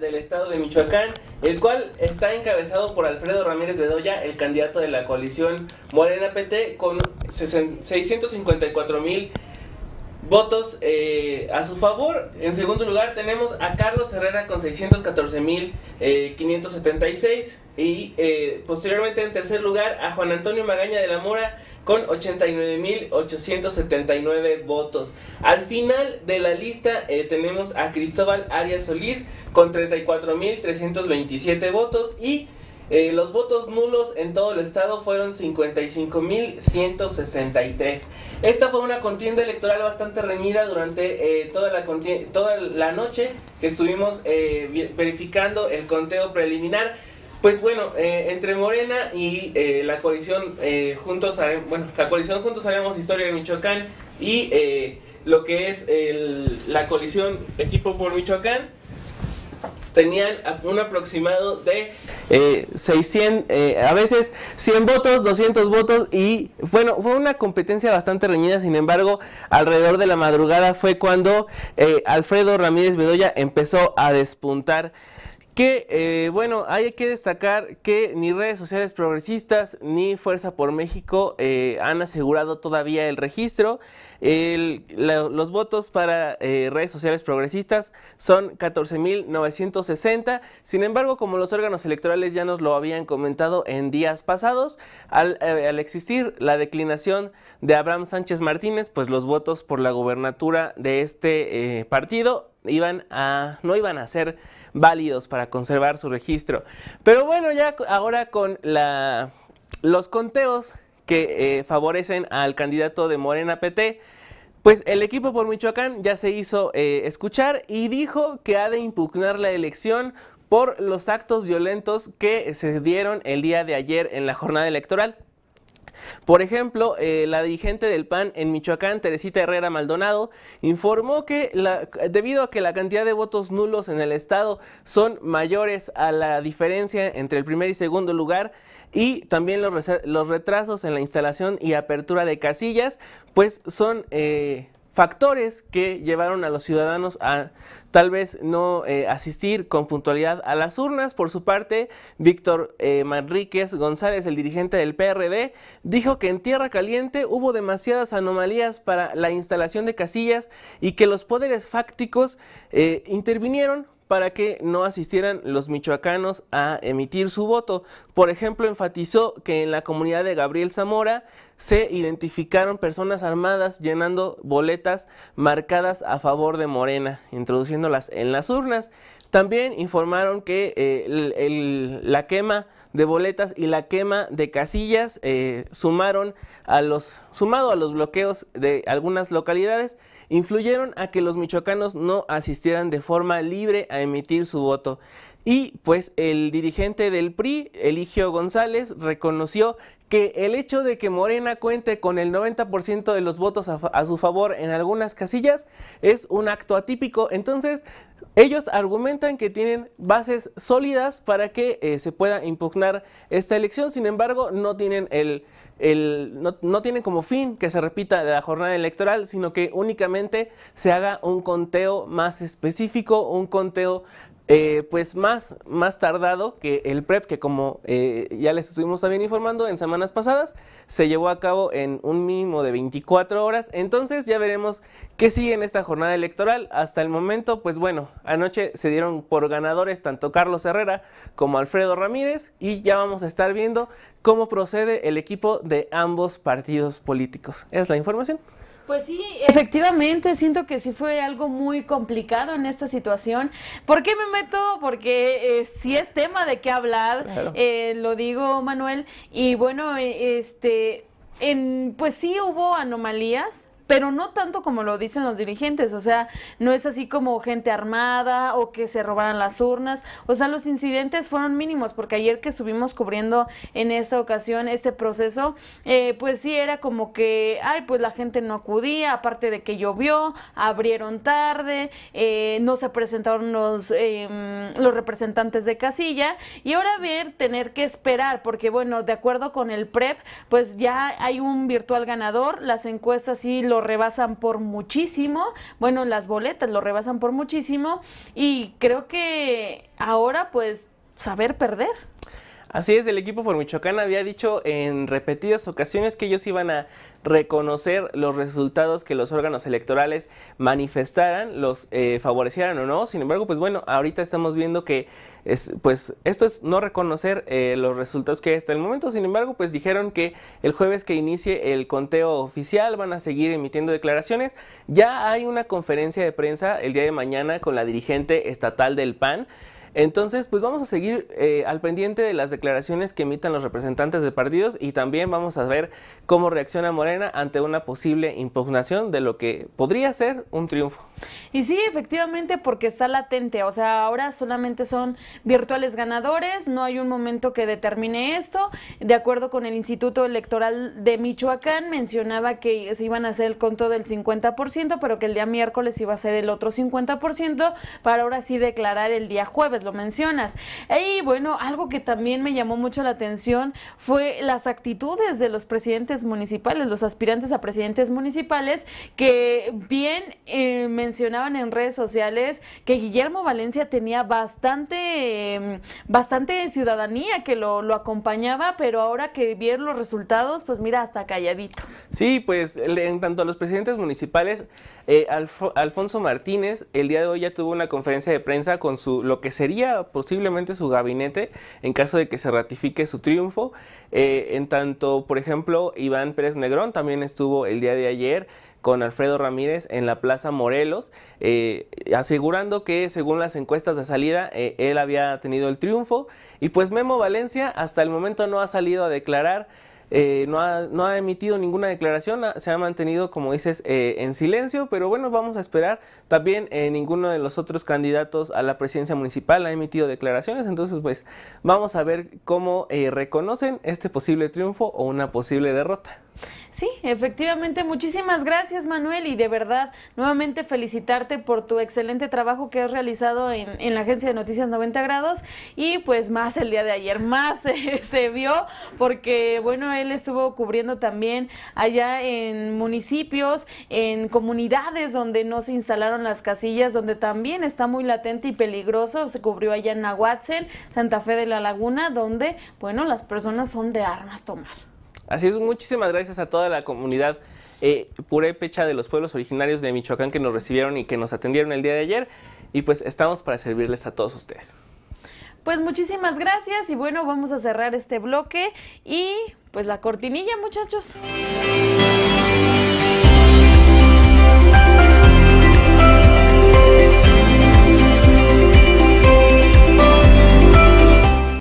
del Estado de Michoacán, el cual está encabezado por Alfredo Ramírez Bedoya, el candidato de la coalición Morena PT, con 654 mil votos eh, a su favor. En segundo lugar tenemos a Carlos Herrera con mil 576 eh, y eh, posteriormente en tercer lugar a Juan Antonio Magaña de la Mora con 89.879 votos. Al final de la lista eh, tenemos a Cristóbal Arias Solís con 34.327 votos y eh, los votos nulos en todo el estado fueron 55.163. Esta fue una contienda electoral bastante reñida durante eh, toda, la toda la noche que estuvimos verificando el conteo preliminar. Pues bueno, eh, entre Morena y eh, la coalición eh, juntos, bueno, la coalición juntos historia de Michoacán y lo que es la coalición equipo por Michoacán tenían un aproximado de 600, a veces 100 votos, 200 votos y bueno, fue una competencia bastante reñida, sin embargo, alrededor de la madrugada fue cuando Alfredo Ramírez Bedoya empezó a despuntar que, eh, bueno, hay que destacar que ni redes sociales progresistas ni Fuerza por México eh, han asegurado todavía el registro. los votos para eh, redes sociales progresistas son 14.960. Sin embargo, como los órganos electorales ya nos lo habían comentado en días pasados, al, existir la declinación de Abraham Sánchez Martínez, pues los votos por la gobernatura de este partido iban a, no iban a ser válidos para conservar su registro. Pero bueno, ya ahora con la, los conteos que eh, favorecen al candidato de Morena PT, pues el equipo por Michoacán ya se hizo eh, escuchar y dijo que ha de impugnar la elección por los actos violentos que se dieron el día de ayer en la jornada electoral. Por ejemplo, eh, la dirigente del PAN en Michoacán, Teresita Herrera Maldonado, informó que debido a que la cantidad de votos nulos en el estado son mayores a la diferencia entre el primer y segundo lugar, y también los, retrasos en la instalación y apertura de casillas, pues son eh, factores que llevaron a los ciudadanos a tal vez no eh, asistir con puntualidad a las urnas. Por su parte, Víctor eh, Manríquez González, el dirigente del PRD, dijo que en Tierra Caliente hubo demasiadas anomalías para la instalación de casillas y que los poderes fácticos eh, intervinieron para que no asistieran los michoacanos a emitir su voto. Por ejemplo, enfatizó que en la comunidad de Gabriel Zamora se identificaron personas armadas llenando boletas marcadas a favor de Morena, introduciéndolas en las urnas. También informaron que eh, la quema de boletas y la quema de casillas eh, sumaron a los, sumado a los bloqueos de algunas localidades, influyeron a que los michoacanos no asistieran de forma libre a emitir su voto. Y pues el dirigente del PRI, Eligio González, reconoció que el hecho de que Morena cuente con el 90% de los votos a, su favor en algunas casillas es un acto atípico. Entonces, ellos argumentan que tienen bases sólidas para que eh, se pueda impugnar esta elección. Sin embargo, no tienen, el, el no, no tienen como fin que se repita la jornada electoral, sino que únicamente se haga un conteo más específico, un conteo eh, pues más, más tardado que el PREP, que como eh, ya les estuvimos también informando en semanas pasadas, se llevó a cabo en un mínimo de 24 horas. Entonces ya veremos qué sigue en esta jornada electoral. Hasta el momento, pues bueno, anoche se dieron por ganadores tanto Carlos Herrera como Alfredo Ramírez y ya vamos a estar viendo cómo procede el equipo de ambos partidos políticos. Es la información. Pues sí, eh, efectivamente, siento que sí fue algo muy complicado en esta situación. ¿Por qué me meto? Porque eh, sí es tema de qué hablar, eh, lo digo Manuel, y bueno, eh, este, en, pues sí hubo anomalías, pero no tanto como lo dicen los dirigentes, o sea, no es así como gente armada o que se robaran las urnas, o sea, los incidentes fueron mínimos, porque ayer que estuvimos cubriendo en esta ocasión este proceso, eh, pues sí era como que, ay, pues la gente no acudía, aparte de que llovió, abrieron tarde, eh, no se presentaron los, em, los representantes de casilla, y ahora ver, tener que esperar, porque bueno, de acuerdo con el PREP, pues ya hay un virtual ganador, las encuestas sí lo rebasan por muchísimo, bueno, las boletas lo rebasan por muchísimo y creo que ahora pues saber perder. Así es, el equipo por Michoacán había dicho en repetidas ocasiones que ellos iban a reconocer los resultados que los órganos electorales manifestaran, los eh, favorecieran o no. Sin embargo, pues bueno, ahorita estamos viendo que pues esto es no reconocer eh, los resultados que hay hasta el momento. Sin embargo, pues dijeron que el jueves que inicie el conteo oficial van a seguir emitiendo declaraciones. Ya hay una conferencia de prensa el día de mañana con la dirigente estatal del PAN. Entonces, pues vamos a seguir eh, al pendiente de las declaraciones que emitan los representantes de partidos y también vamos a ver cómo reacciona Morena ante una posible impugnación de lo que podría ser un triunfo. Y sí, efectivamente, porque está latente, o sea, ahora solamente son virtuales ganadores, no hay un momento que determine esto. De acuerdo con el Instituto Electoral de Michoacán, mencionaba que se iban a hacer el conto del 50%, pero que el día miércoles iba a ser el otro 50%, para ahora sí declarar el día jueves lo mencionas. Y bueno, algo que también me llamó mucho la atención fue las actitudes de los presidentes municipales, los aspirantes a presidentes municipales, que bien eh, mencionaban en redes sociales que Guillermo Valencia tenía bastante, em, bastante ciudadanía que lo, lo acompañaba, pero ahora que vieron los resultados, pues mira, hasta calladito. Sí, pues en tanto a los presidentes municipales, eh, Alfonso Martínez el día de hoy ya tuvo una conferencia de prensa con su lo que se sería posiblemente su gabinete en caso de que se ratifique su triunfo. Eh, en tanto, por ejemplo, Iván Pérez Negrón también estuvo el día de ayer con Alfredo Ramírez en la Plaza Morelos, eh, asegurando que según las encuestas de salida eh, él había tenido el triunfo. Y pues Memo Valencia hasta el momento no ha salido a declarar eh, no, ha, no, ha, emitido ninguna declaración, se ha mantenido, como dices, eh, en silencio, pero bueno, vamos a esperar. También eh, ninguno de los otros candidatos a la presidencia municipal ha emitido declaraciones, entonces pues vamos a ver cómo reconocen este posible triunfo o una posible derrota. Sí, efectivamente, muchísimas gracias Manuel y de verdad nuevamente felicitarte por tu excelente trabajo que has realizado en, en la agencia de noticias 90 grados y pues más el día de ayer, más se, vio porque bueno, él estuvo cubriendo también allá en municipios, en comunidades donde no se instalaron las casillas, donde también está muy latente y peligroso, se cubrió allá en Nahuatzen, Santa Fe de la Laguna, donde bueno, las personas son de armas tomar. Así es, muchísimas gracias a toda la comunidad eh, purépecha de los pueblos originarios de Michoacán que nos recibieron y que nos atendieron el día de ayer. Y pues estamos para servirles a todos ustedes. Pues muchísimas gracias y bueno, vamos a cerrar este bloque y pues la cortinilla muchachos.